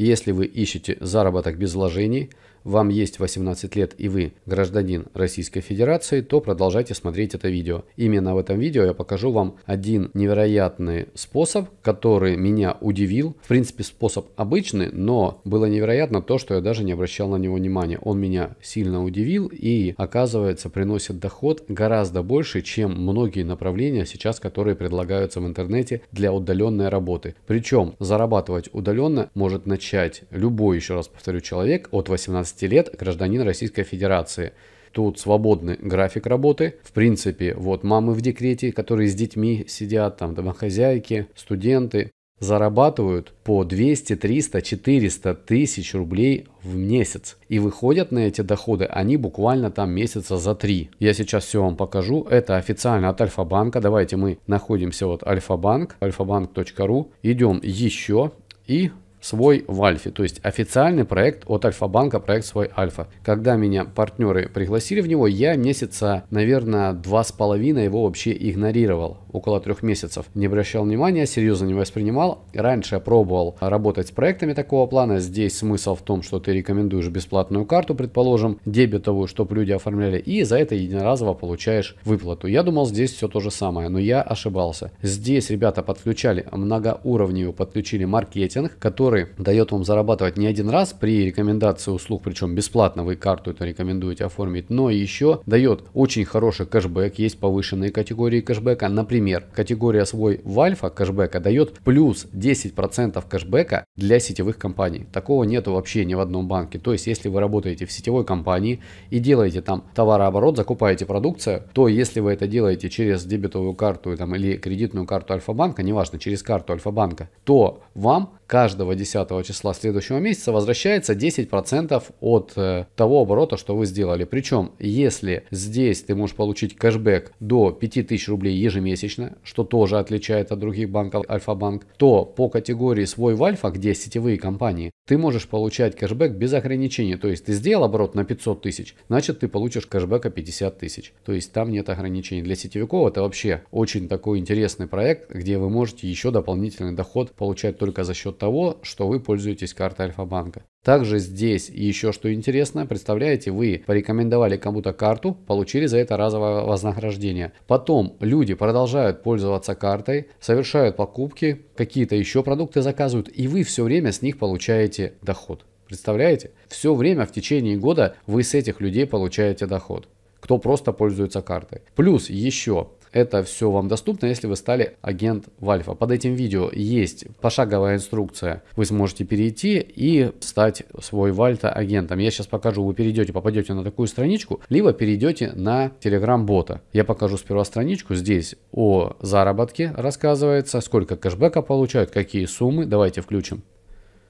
Если вы ищете заработок без вложений, вам есть 18 лет и вы гражданин Российской Федерации, то продолжайте смотреть это видео. Именно в этом видео я покажу вам один невероятный способ, который меня удивил. В принципе, способ обычный, но было невероятно то, что я даже не обращал на него внимания. Он меня сильно удивил и, оказывается, приносит доход гораздо больше, чем многие направления сейчас, которые предлагаются в интернете для удаленной работы. Причем зарабатывать удаленно может начать любой, еще раз повторю, человек от 18 18 лет гражданин Российской Федерации. Тут свободный график работы. В принципе, вот мамы в декрете, которые с детьми сидят, там домохозяйки, студенты, зарабатывают по 200, 300, 400 тысяч рублей в месяц. И выходят на эти доходы они буквально там месяца за три. Я сейчас все вам покажу. Это официально от Альфа-банка. Давайте мы находимся вот Альфа-банк, Альфа Банк.ру Идем еще и свой в Альфе, то есть официальный проект от Альфа-банка, проект свой Альфа. Когда меня партнеры пригласили в него, я месяца, наверное, два с половиной его вообще игнорировал, около трех месяцев. Не обращал внимания, серьезно не воспринимал. Раньше я пробовал работать с проектами такого плана. Здесь смысл в том, что ты рекомендуешь бесплатную карту, предположим, дебетовую, чтобы люди оформляли, и за это единоразово получаешь выплату. Я думал, здесь все то же самое, но я ошибался. Здесь ребята подключали многоуровневую, подключили маркетинг, который который дает вам зарабатывать не один раз при рекомендации услуг, причем бесплатно вы карту эту рекомендуете оформить, но еще дает очень хороший кэшбэк, есть повышенные категории кэшбэка, например, категория свой в альфа кэшбэка дает плюс 10% кэшбэка для сетевых компаний. Такого нету вообще ни в одном банке. То есть, если вы работаете в сетевой компании и делаете там товарооборот, закупаете продукцию, то если вы это делаете через дебетовую карту там, или кредитную карту Альфа-банка, неважно, через карту Альфа-банка, то вам каждого 10 числа следующего месяца возвращается 10% от э, того оборота, что вы сделали. Причем, если здесь ты можешь получить кэшбэк до 5000 рублей ежемесячно, что тоже отличает от других банков Альфа-банк, то по категории свой в Альфа, где сетевые компании, ты можешь получать кэшбэк без ограничений. То есть ты сделал оборот на 500 тысяч, значит ты получишь кэшбэка 50 тысяч. То есть там нет ограничений. Для сетевиков это вообще очень такой интересный проект, где вы можете еще дополнительный доход получать только за счет того, что вы пользуетесь картой Альфа-банка. Также здесь еще что интересно, представляете, вы порекомендовали кому-то карту, получили за это разовое вознаграждение. Потом люди продолжают пользоваться картой, совершают покупки, какие-то еще продукты заказывают, и вы все время с них получаете доход. Представляете? Все время в течение года вы с этих людей получаете доход кто просто пользуется картой. Плюс еще это все вам доступно, если вы стали агент в Альфа. Под этим видео есть пошаговая инструкция. Вы сможете перейти и стать свой Вальта агентом. Я сейчас покажу, вы перейдете, попадете на такую страничку, либо перейдете на Telegram бота. Я покажу сперва страничку. Здесь о заработке рассказывается, сколько кэшбэка получают, какие суммы. Давайте включим.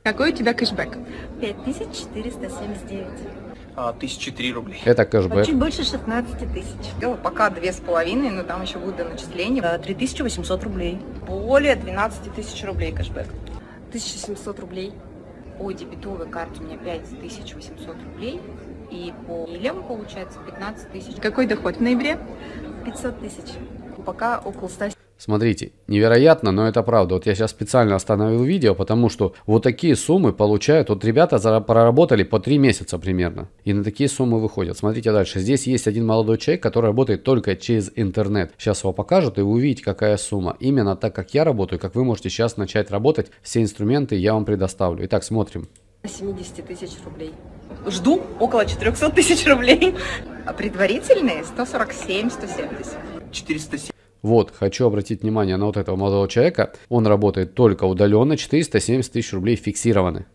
Какой у тебя кэшбэк? 5479. А, тысячи три рублей. Это кэшбэк. Чуть больше 16 тысяч. Пока две с половиной, но там еще будет до начисления. 3800 рублей. Более 12 тысяч рублей кэшбэк. 1700 рублей. По дебетовой карте у меня 5800 рублей. И по милям получается 15 тысяч. Какой доход в ноябре? 500 тысяч. Пока около 100 Смотрите, невероятно, но это правда. Вот я сейчас специально остановил видео, потому что вот такие суммы получают, вот ребята проработали по 3 месяца примерно. И на такие суммы выходят. Смотрите дальше. Здесь есть один молодой человек, который работает только через интернет. Сейчас его покажут и вы увидите, какая сумма. Именно так, как я работаю, как вы можете сейчас начать работать, все инструменты я вам предоставлю. Итак, смотрим. 70 тысяч рублей. Жду около 400 тысяч рублей. А предварительные 147-170. 407. Вот, хочу обратить внимание на вот этого молодого человека. Он работает только удаленно, 470 тысяч рублей фиксированы.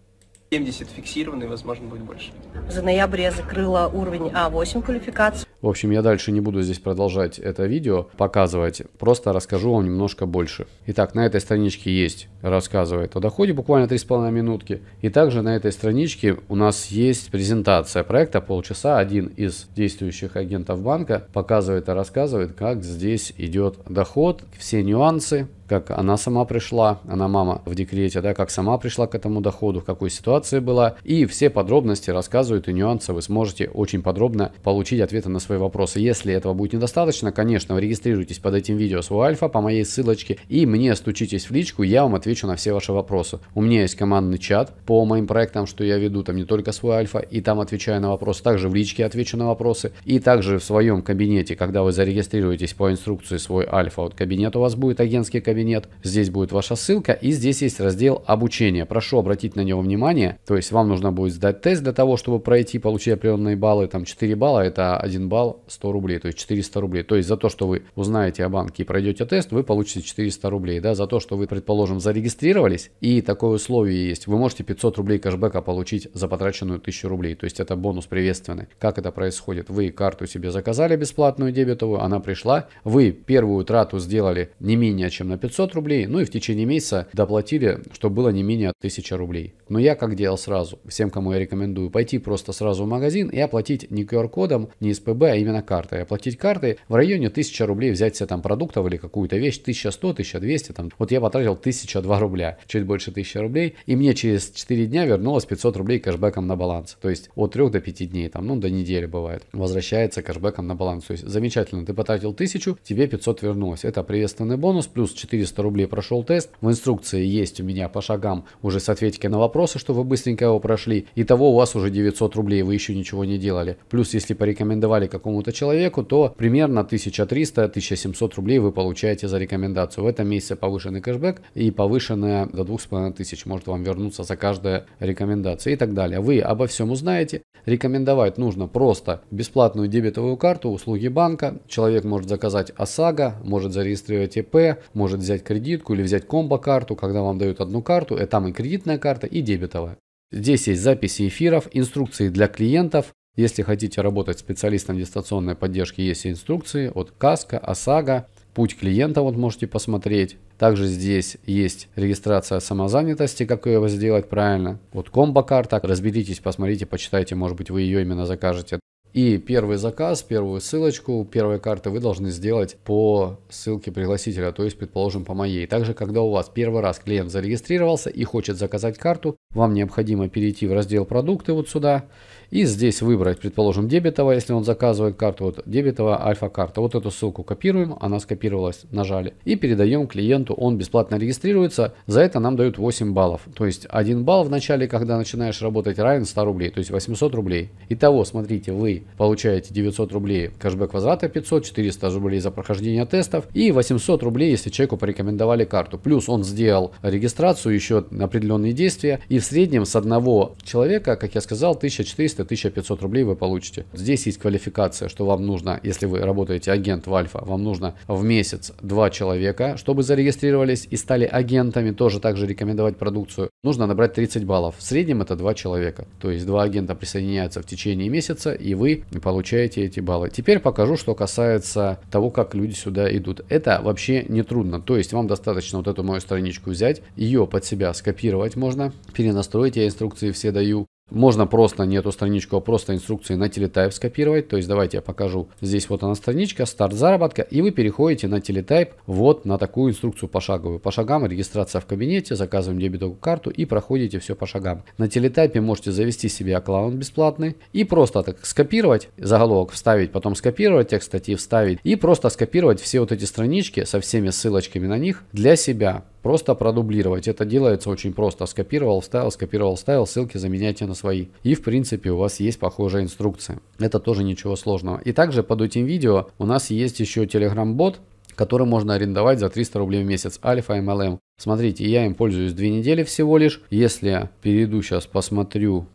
70 фиксированный, возможно, будет больше. За ноябрь я закрыла уровень А8 квалификации. В общем, я дальше не буду здесь продолжать это видео показывать, просто расскажу вам немножко больше. Итак, на этой страничке есть, рассказывает о доходе буквально 3,5 минутки. И также на этой страничке у нас есть презентация проекта полчаса. Один из действующих агентов банка показывает и рассказывает, как здесь идет доход, все нюансы, как она сама пришла, она мама в декрете, да, как сама пришла к этому доходу, в какой ситуации была. И все подробности рассказывают и нюансы вы сможете очень подробно получить ответы на свои свои вопросы. Если этого будет недостаточно, конечно, регистрируйтесь под этим видео свой альфа по моей ссылочке и мне стучитесь в личку, я вам отвечу на все ваши вопросы. У меня есть командный чат по моим проектам, что я веду, там не только свой альфа, и там отвечаю на вопросы, также в личке отвечу на вопросы, и также в своем кабинете, когда вы зарегистрируетесь по инструкции свой альфа, вот кабинет у вас будет агентский кабинет, здесь будет ваша ссылка, и здесь есть раздел обучения. Прошу обратить на него внимание, то есть вам нужно будет сдать тест для того, чтобы пройти, получить определенные баллы, там 4 балла, это 1 балл, дал 100 рублей, то есть 400 рублей. То есть за то, что вы узнаете о банке и пройдете тест, вы получите 400 рублей. Да, за то, что вы, предположим, зарегистрировались, и такое условие есть, вы можете 500 рублей кэшбэка получить за потраченную 1000 рублей. То есть это бонус приветственный. Как это происходит? Вы карту себе заказали бесплатную дебетовую, она пришла, вы первую трату сделали не менее чем на 500 рублей, ну и в течение месяца доплатили, что было не менее 1000 рублей. Но я как делал сразу, всем, кому я рекомендую, пойти просто сразу в магазин и оплатить не QR-кодом, не СПБ, а именно картой. Оплатить а картой в районе 1000 рублей взять себе там продуктов или какую-то вещь, 1100, 1200, там, вот я потратил 1002 рубля, чуть больше 1000 рублей, и мне через 4 дня вернулось 500 рублей кэшбэком на баланс, то есть от 3 до 5 дней, там, ну, до недели бывает, возвращается кэшбэком на баланс, то есть замечательно, ты потратил 1000, тебе 500 вернулось, это приветственный бонус, плюс 400 рублей прошел тест, в инструкции есть у меня по шагам уже с ответики на вопросы, что вы быстренько его прошли, и того у вас уже 900 рублей, вы еще ничего не делали, плюс если порекомендовали какому-то человеку, то примерно 1300-1700 рублей вы получаете за рекомендацию. В этом месяце повышенный кэшбэк и повышенная до 2500 может вам вернуться за каждая рекомендация и так далее. Вы обо всем узнаете. Рекомендовать нужно просто бесплатную дебетовую карту, услуги банка. Человек может заказать ОСАГО, может зарегистрировать ИП, может взять кредитку или взять комбо-карту, когда вам дают одну карту, и там и кредитная карта, и дебетовая. Здесь есть записи эфиров, инструкции для клиентов, если хотите работать специалистом дистанционной поддержки, есть инструкции от Каска, ОСАГО, путь клиента вот можете посмотреть. Также здесь есть регистрация самозанятости, как ее сделать правильно. Вот комбо-карта, разберитесь, посмотрите, почитайте, может быть вы ее именно закажете. И первый заказ, первую ссылочку, первые карты вы должны сделать по ссылке пригласителя, то есть, предположим, по моей. Также, когда у вас первый раз клиент зарегистрировался и хочет заказать карту, вам необходимо перейти в раздел «Продукты» вот сюда и здесь выбрать, предположим, дебетово, если он заказывает карту, вот дебетово альфа-карта. Вот эту ссылку копируем, она скопировалась, нажали и передаем клиенту, он бесплатно регистрируется, за это нам дают 8 баллов. То есть 1 балл в начале, когда начинаешь работать, равен 100 рублей, то есть 800 рублей. Итого, смотрите, вы получаете 900 рублей кэшбэк возврата 500, 400 рублей за прохождение тестов и 800 рублей, если человеку порекомендовали карту. Плюс он сделал регистрацию, еще определенные действия. И в среднем с одного человека, как я сказал, 1400-1500 рублей вы получите. Здесь есть квалификация, что вам нужно, если вы работаете агент в Альфа, вам нужно в месяц два человека, чтобы зарегистрировались и стали агентами, тоже также рекомендовать продукцию. Нужно набрать 30 баллов. В среднем это два человека. То есть два агента присоединяются в течение месяца, и вы получаете эти баллы. Теперь покажу, что касается того, как люди сюда идут. Это вообще не трудно. То есть вам достаточно вот эту мою страничку взять, ее под себя скопировать можно, перенастроить, я инструкции все даю, можно просто не эту страничку, а просто инструкции на телетайп скопировать. То есть давайте я покажу. Здесь вот она страничка, старт заработка. И вы переходите на телетайп вот на такую инструкцию пошаговую. По шагам регистрация в кабинете, заказываем дебетовую карту и проходите все по шагам. На телетайпе можете завести себе аккаунт бесплатный и просто так скопировать, заголовок вставить, потом скопировать текст статьи вставить и просто скопировать все вот эти странички со всеми ссылочками на них для себя. Просто продублировать. Это делается очень просто. Скопировал, вставил, скопировал, вставил, ссылки заменяйте на свои. И в принципе у вас есть похожая инструкция. Это тоже ничего сложного. И также под этим видео у нас есть еще Telegram-бот, который можно арендовать за 300 рублей в месяц. Альфа MLM. Смотрите, я им пользуюсь две недели всего лишь. Если перейду сейчас, посмотрю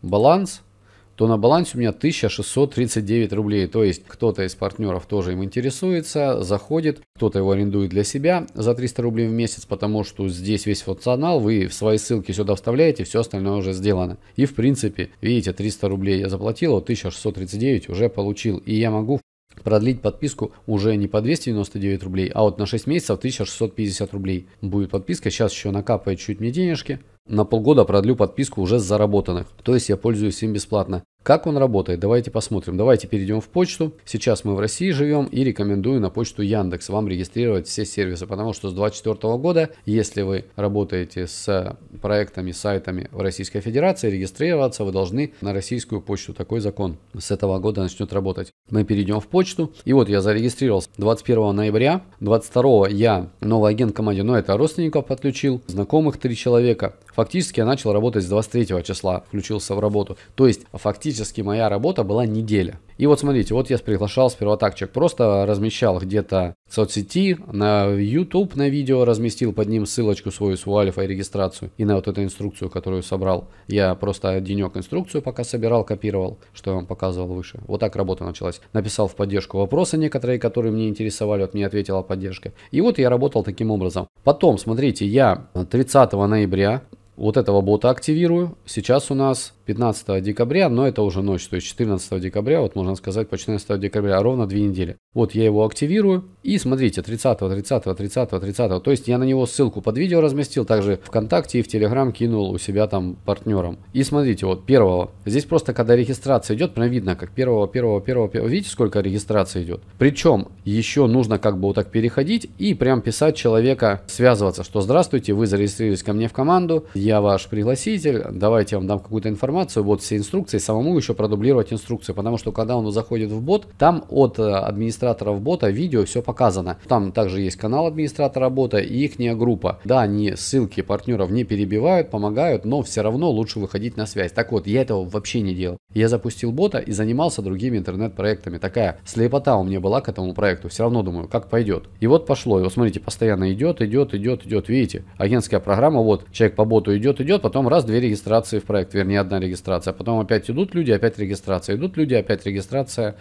баланс, то на балансе у меня 1639 рублей. То есть кто-то из партнеров тоже им интересуется, заходит, кто-то его арендует для себя за 300 рублей в месяц, потому что здесь весь функционал, вы в свои ссылки сюда вставляете, все остальное уже сделано. И в принципе, видите, 300 рублей я заплатил, 1639 уже получил. И я могу продлить подписку уже не по 299 рублей, а вот на 6 месяцев 1650 рублей будет подписка. Сейчас еще накапает чуть мне денежки. На полгода продлю подписку уже с заработанных. То есть я пользуюсь им бесплатно. Как он работает? Давайте посмотрим. Давайте перейдем в почту. Сейчас мы в России живем и рекомендую на почту Яндекс вам регистрировать все сервисы, потому что с 2024 года, если вы работаете с проектами, сайтами в Российской Федерации, регистрироваться вы должны на российскую почту. Такой закон с этого года начнет работать. Мы перейдем в почту. И вот я зарегистрировался 21 ноября. 22 я новый агент команде, но это родственников подключил, знакомых три человека. Фактически я начал работать с 23 числа, включился в работу. То есть фактически моя работа была неделя. И вот смотрите, вот я приглашал сперва так человек, просто размещал где-то в соцсети, на YouTube на видео разместил под ним ссылочку свою, свою альфа и регистрацию. И на вот эту инструкцию, которую собрал. Я просто денек инструкцию пока собирал, копировал, что я вам показывал выше. Вот так работа началась. Написал в поддержку вопросы некоторые, которые мне интересовали, вот мне ответила поддержка. И вот я работал таким образом. Потом, смотрите, я 30 ноября вот этого бота активирую. Сейчас у нас 15 декабря, но это уже ночь, то есть 14 декабря, вот можно сказать, по 14 декабря, а ровно 2 недели. Вот я его активирую, и смотрите, 30, 30, 30, 30, то есть я на него ссылку под видео разместил, также ВКонтакте и в Телеграм кинул у себя там партнерам. И смотрите, вот первого, здесь просто когда регистрация идет, прям видно, как первого, первого, первого, первого, видите, сколько регистрации идет. Причем еще нужно как бы вот так переходить и прям писать человека, связываться, что здравствуйте, вы зарегистрировались ко мне в команду, я ваш пригласитель, давайте я вам дам какую-то информацию, информацию, вот все инструкции, самому еще продублировать инструкцию, потому что когда он заходит в бот, там от э, администраторов бота видео все показано. Там также есть канал администратора бота и их группа. Да, они ссылки партнеров не перебивают, помогают, но все равно лучше выходить на связь. Так вот, я этого вообще не делал. Я запустил бота и занимался другими интернет-проектами. Такая слепота у меня была к этому проекту. Все равно думаю, как пойдет. И вот пошло. И вот смотрите, постоянно идет, идет, идет, идет. Видите? Агентская программа, вот, человек по боту идет, идет, потом раз, две регистрации в проект. Вернее, одна регистрация. Потом опять идут люди, опять регистрация. Идут люди, опять регистрация.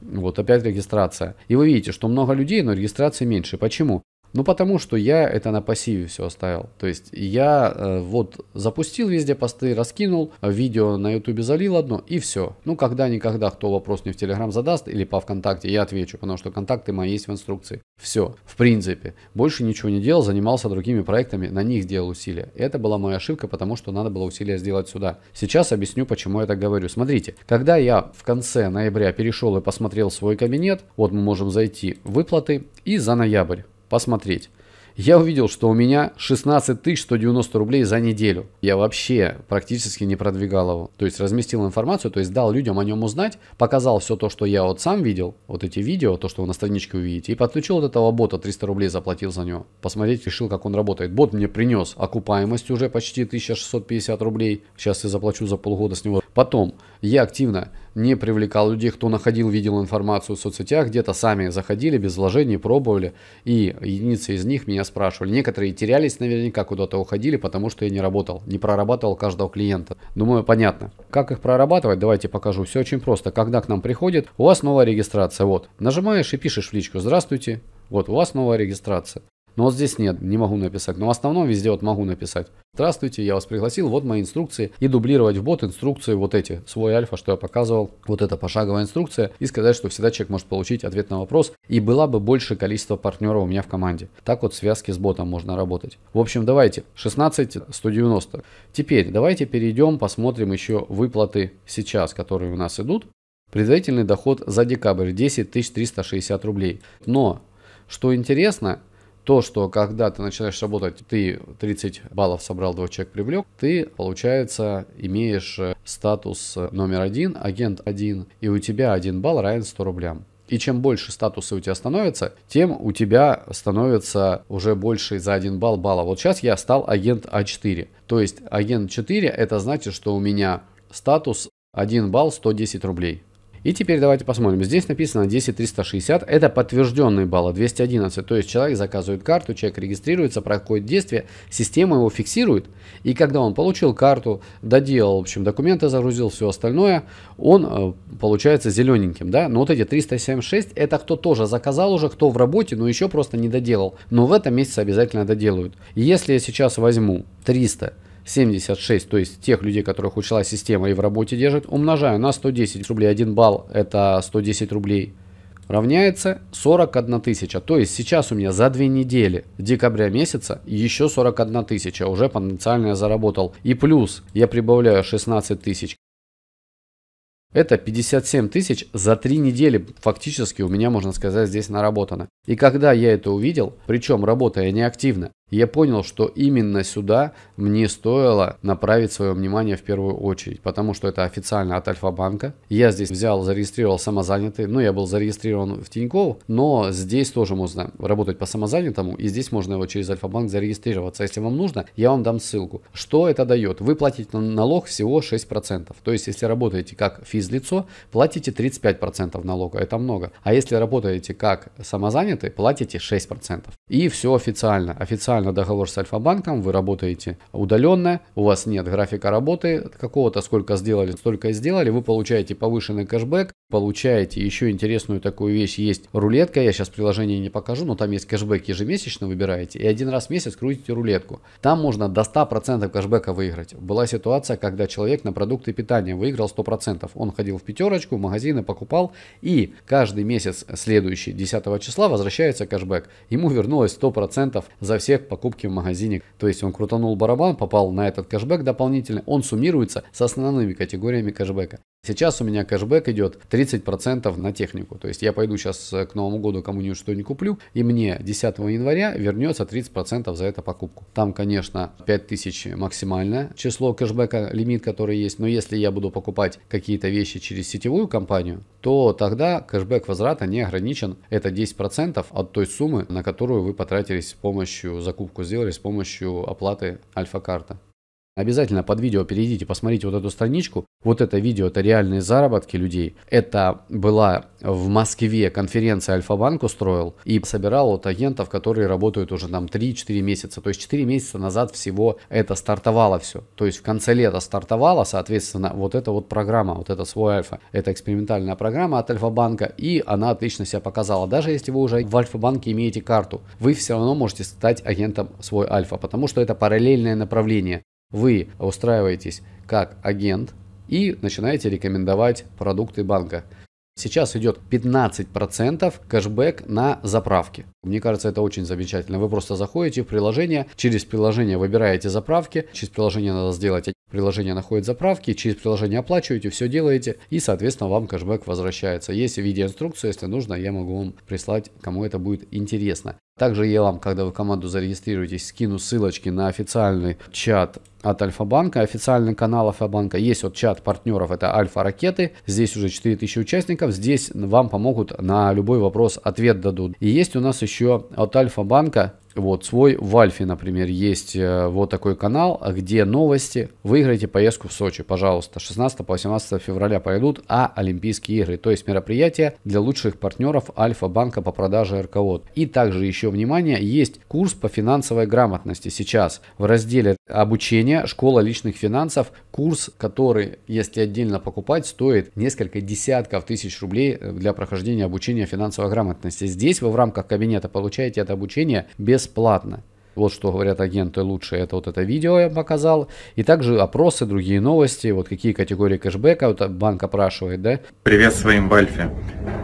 Вот опять регистрация. И вы видите, что много людей, но регистрации меньше. Почему? Ну, потому что я это на пассиве все оставил. То есть я э, вот запустил везде посты, раскинул, э, видео на ютубе залил одно и все. Ну, когда-никогда, кто вопрос мне в телеграм задаст или по вконтакте, я отвечу, потому что контакты мои есть в инструкции. Все, в принципе. Больше ничего не делал, занимался другими проектами, на них делал усилия. Это была моя ошибка, потому что надо было усилия сделать сюда. Сейчас объясню, почему я так говорю. Смотрите, когда я в конце ноября перешел и посмотрел свой кабинет, вот мы можем зайти в выплаты и за ноябрь посмотреть я увидел, что у меня 16 190 рублей за неделю. Я вообще практически не продвигал его. То есть разместил информацию, то есть дал людям о нем узнать, показал все то, что я вот сам видел, вот эти видео, то, что вы на страничке увидите, и подключил от этого бота, 300 рублей заплатил за него. Посмотреть решил, как он работает. Бот мне принес окупаемость уже почти 1650 рублей. Сейчас я заплачу за полгода с него. Потом я активно не привлекал людей, кто находил, видел информацию в соцсетях, где-то сами заходили без вложений, пробовали, и единицы из них меня спрашивали. Некоторые терялись наверняка, куда-то уходили, потому что я не работал, не прорабатывал каждого клиента. Думаю, понятно. Как их прорабатывать, давайте покажу. Все очень просто. Когда к нам приходит, у вас новая регистрация. Вот. Нажимаешь и пишешь в личку «Здравствуйте». Вот, у вас новая регистрация. Но вот здесь нет, не могу написать. Но в основном везде вот могу написать. Здравствуйте, я вас пригласил, вот мои инструкции. И дублировать в бот инструкции вот эти, свой альфа, что я показывал. Вот эта пошаговая инструкция. И сказать, что всегда человек может получить ответ на вопрос. И было бы больше количество партнеров у меня в команде. Так вот связки с ботом можно работать. В общем, давайте. 16, 190. Теперь давайте перейдем, посмотрим еще выплаты сейчас, которые у нас идут. Предварительный доход за декабрь 10 360 рублей. Но, что интересно, то, что когда ты начинаешь работать, ты 30 баллов собрал, двух человек привлек, ты, получается, имеешь э, статус э, номер один, агент один, и у тебя один балл равен 100 рублям. И чем больше статусы у тебя становится, тем у тебя становится уже больше за 1 балл балла. Вот сейчас я стал агент А4. То есть агент 4 это значит, что у меня статус 1 балл 110 рублей. И теперь давайте посмотрим. Здесь написано 10360. Это подтвержденные баллы 211. То есть человек заказывает карту, человек регистрируется, проходит действие, система его фиксирует. И когда он получил карту, доделал, в общем, документы загрузил, все остальное, он э, получается зелененьким. Да? Но вот эти 376 это кто тоже заказал уже, кто в работе, но еще просто не доделал. Но в этом месяце обязательно доделают. Если я сейчас возьму 300 76, то есть тех людей, которых учила система и в работе держит, умножаю на 110 рублей. 1 балл это 110 рублей равняется 41 тысяча. То есть сейчас у меня за две недели декабря месяца еще 41 тысяча. Уже потенциально я заработал. И плюс я прибавляю 16 тысяч. Это 57 тысяч за три недели фактически у меня, можно сказать, здесь наработано. И когда я это увидел, причем работая неактивно, я понял, что именно сюда мне стоило направить свое внимание в первую очередь, потому что это официально от Альфа-банка. Я здесь взял, зарегистрировал самозанятый, ну я был зарегистрирован в Тинькофф, но здесь тоже можно работать по самозанятому, и здесь можно его через Альфа-банк зарегистрироваться. Если вам нужно, я вам дам ссылку. Что это дает? Вы платите налог всего 6%, то есть если работаете как физлицо, платите 35% налога, это много. А если работаете как самозанятый, платите 6%. И все официально, официально официально договор с Альфа-банком, вы работаете удаленно, у вас нет графика работы какого-то, сколько сделали, столько и сделали, вы получаете повышенный кэшбэк, получаете еще интересную такую вещь, есть рулетка, я сейчас приложение не покажу, но там есть кэшбэк ежемесячно выбираете и один раз в месяц крутите рулетку. Там можно до 100% кэшбэка выиграть. Была ситуация, когда человек на продукты питания выиграл 100%. Он ходил в пятерочку, в магазины покупал и каждый месяц следующий, 10 числа, возвращается кэшбэк. Ему вернулось 100% за всех покупки в магазине. То есть он крутанул барабан, попал на этот кэшбэк дополнительный, он суммируется с основными категориями кэшбэка. Сейчас у меня кэшбэк идет 30% на технику. То есть я пойду сейчас э, к Новому году кому-нибудь что не куплю, и мне 10 января вернется 30% за эту покупку. Там, конечно, 5000 максимальное число кэшбэка, лимит, который есть. Но если я буду покупать какие-то вещи через сетевую компанию, то тогда кэшбэк возврата не ограничен. Это 10% от той суммы, на которую вы потратились с помощью закупки закупку сделали с помощью оплаты Альфа-карта. Обязательно под видео перейдите, посмотрите вот эту страничку. Вот это видео, это реальные заработки людей. Это была в Москве конференция Альфа-Банк устроил и собирал от агентов, которые работают уже там 3-4 месяца. То есть 4 месяца назад всего это стартовало все. То есть в конце лета стартовала, соответственно, вот эта вот программа, вот это свой Альфа. Это экспериментальная программа от Альфа-Банка и она отлично себя показала. Даже если вы уже в Альфа-Банке имеете карту, вы все равно можете стать агентом свой Альфа, потому что это параллельное направление. Вы устраиваетесь как агент и начинаете рекомендовать продукты банка. Сейчас идет 15% кэшбэк на заправки. Мне кажется, это очень замечательно. Вы просто заходите в приложение, через приложение выбираете заправки, через приложение надо сделать приложение находит заправки, через приложение оплачиваете, все делаете, и, соответственно, вам кэшбэк возвращается. Есть видеоинструкция, если нужно, я могу вам прислать, кому это будет интересно. Также я вам, когда вы команду зарегистрируетесь, скину ссылочки на официальный чат от Альфа-банка, официальный канал Альфа-банка. Есть вот чат партнеров, это Альфа-ракеты. Здесь уже 4000 участников. Здесь вам помогут на любой вопрос ответ дадут. И есть у нас еще от Альфа-банка вот свой в Альфе, например, есть э, вот такой канал, где новости. Выиграйте поездку в Сочи, пожалуйста. 16 по 18 февраля пойдут, а Олимпийские игры, то есть мероприятие для лучших партнеров Альфа-банка по продаже РКО. И также еще, внимание, есть курс по финансовой грамотности сейчас в разделе обучения, школа личных финансов, курс, который, если отдельно покупать, стоит несколько десятков тысяч рублей э, для прохождения обучения финансовой грамотности. Здесь вы в рамках кабинета получаете это обучение без бесплатно. Вот что говорят агенты лучше, это вот это видео я показал. И также опросы, другие новости, вот какие категории кэшбэка вот банк опрашивает, да? Привет своим Бальфе.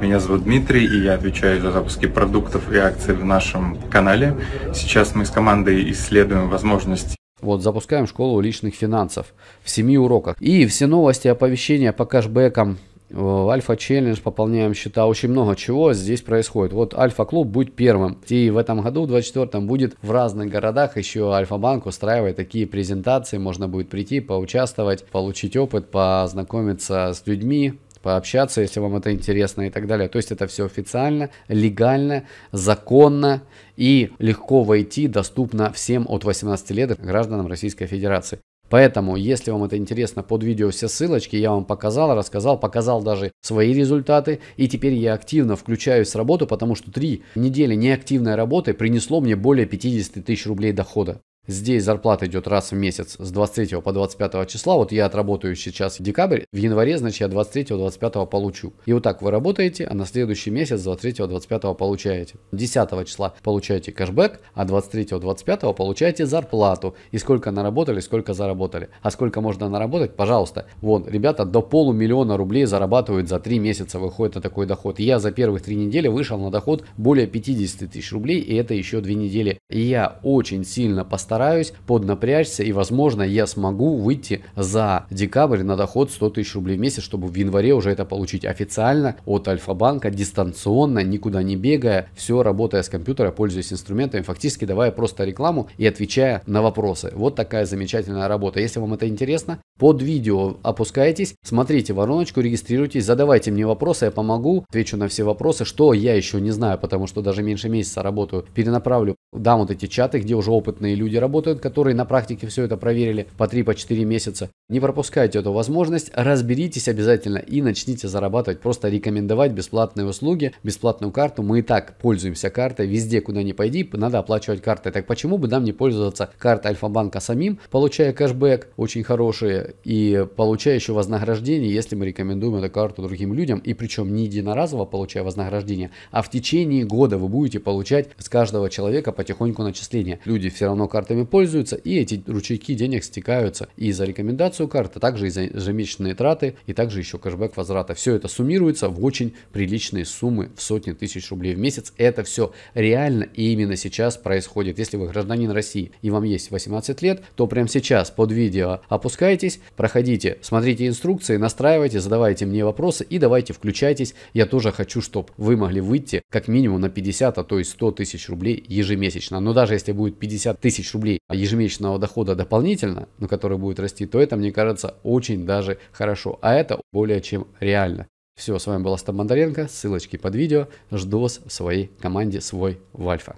Меня зовут Дмитрий, и я отвечаю за запуски продуктов и акций в нашем канале. Сейчас мы с командой исследуем возможности вот, запускаем школу личных финансов в семи уроках. И все новости, оповещения по кэшбэкам, Э, Альфа Челлендж, пополняем счета, очень много чего здесь происходит. Вот Альфа Клуб будет первым. И в этом году, в 24 будет в разных городах еще Альфа Банк устраивать такие презентации. Можно будет прийти, поучаствовать, получить опыт, познакомиться с людьми, пообщаться, если вам это интересно и так далее. То есть это все официально, легально, законно и легко войти, доступно всем от 18 лет гражданам Российской Федерации. Поэтому, если вам это интересно, под видео все ссылочки я вам показал, рассказал, показал даже свои результаты. И теперь я активно включаюсь в работу, потому что три недели неактивной работы принесло мне более 50 тысяч рублей дохода. Здесь зарплата идет раз в месяц с 23 по 25 числа. Вот я отработаю сейчас декабрь, в январе, значит, я 23-25 получу. И вот так вы работаете, а на следующий месяц 23-25 получаете. 10 числа получаете кэшбэк, а 23-25 получаете зарплату. И сколько наработали, сколько заработали. А сколько можно наработать, пожалуйста. Вон, ребята до полумиллиона рублей зарабатывают за 3 месяца, выходит на такой доход. Я за первых 3 недели вышел на доход более 50 тысяч рублей, и это еще 2 недели. И я очень сильно поставил постараюсь поднапрячься и, возможно, я смогу выйти за декабрь на доход 100 тысяч рублей в месяц, чтобы в январе уже это получить официально от Альфа-банка, дистанционно, никуда не бегая, все работая с компьютера, пользуясь инструментами, фактически давая просто рекламу и отвечая на вопросы. Вот такая замечательная работа. Если вам это интересно, под видео опускайтесь, смотрите вороночку, регистрируйтесь, задавайте мне вопросы, я помогу, отвечу на все вопросы, что я еще не знаю, потому что даже меньше месяца работаю, перенаправлю да, вот эти чаты, где уже опытные люди работают, которые на практике все это проверили по 3-4 по месяца. Не пропускайте эту возможность, разберитесь обязательно и начните зарабатывать. Просто рекомендовать бесплатные услуги, бесплатную карту. Мы и так пользуемся картой везде, куда ни пойди, надо оплачивать картой. Так почему бы нам не пользоваться картой Альфа-банка самим, получая кэшбэк очень хорошие и получая еще вознаграждение, если мы рекомендуем эту карту другим людям. И причем не единоразово получая вознаграждение, а в течение года вы будете получать с каждого человека по потихоньку начисления. Люди все равно картами пользуются, и эти ручейки денег стекаются и за рекомендацию карты, также и за ежемесячные траты, и также еще кэшбэк возврата. Все это суммируется в очень приличные суммы в сотни тысяч рублей в месяц. Это все реально и именно сейчас происходит. Если вы гражданин России и вам есть 18 лет, то прямо сейчас под видео опускайтесь, проходите, смотрите инструкции, настраивайте, задавайте мне вопросы и давайте включайтесь. Я тоже хочу, чтобы вы могли выйти как минимум на 50, а то и 100 тысяч рублей ежемесячно ежемесячно, но даже если будет 50 тысяч рублей ежемесячного дохода дополнительно, но который будет расти, то это, мне кажется, очень даже хорошо. А это более чем реально. Все, с вами был Астам Мандаренко, ссылочки под видео, жду вас в своей команде «Свой Вальфа.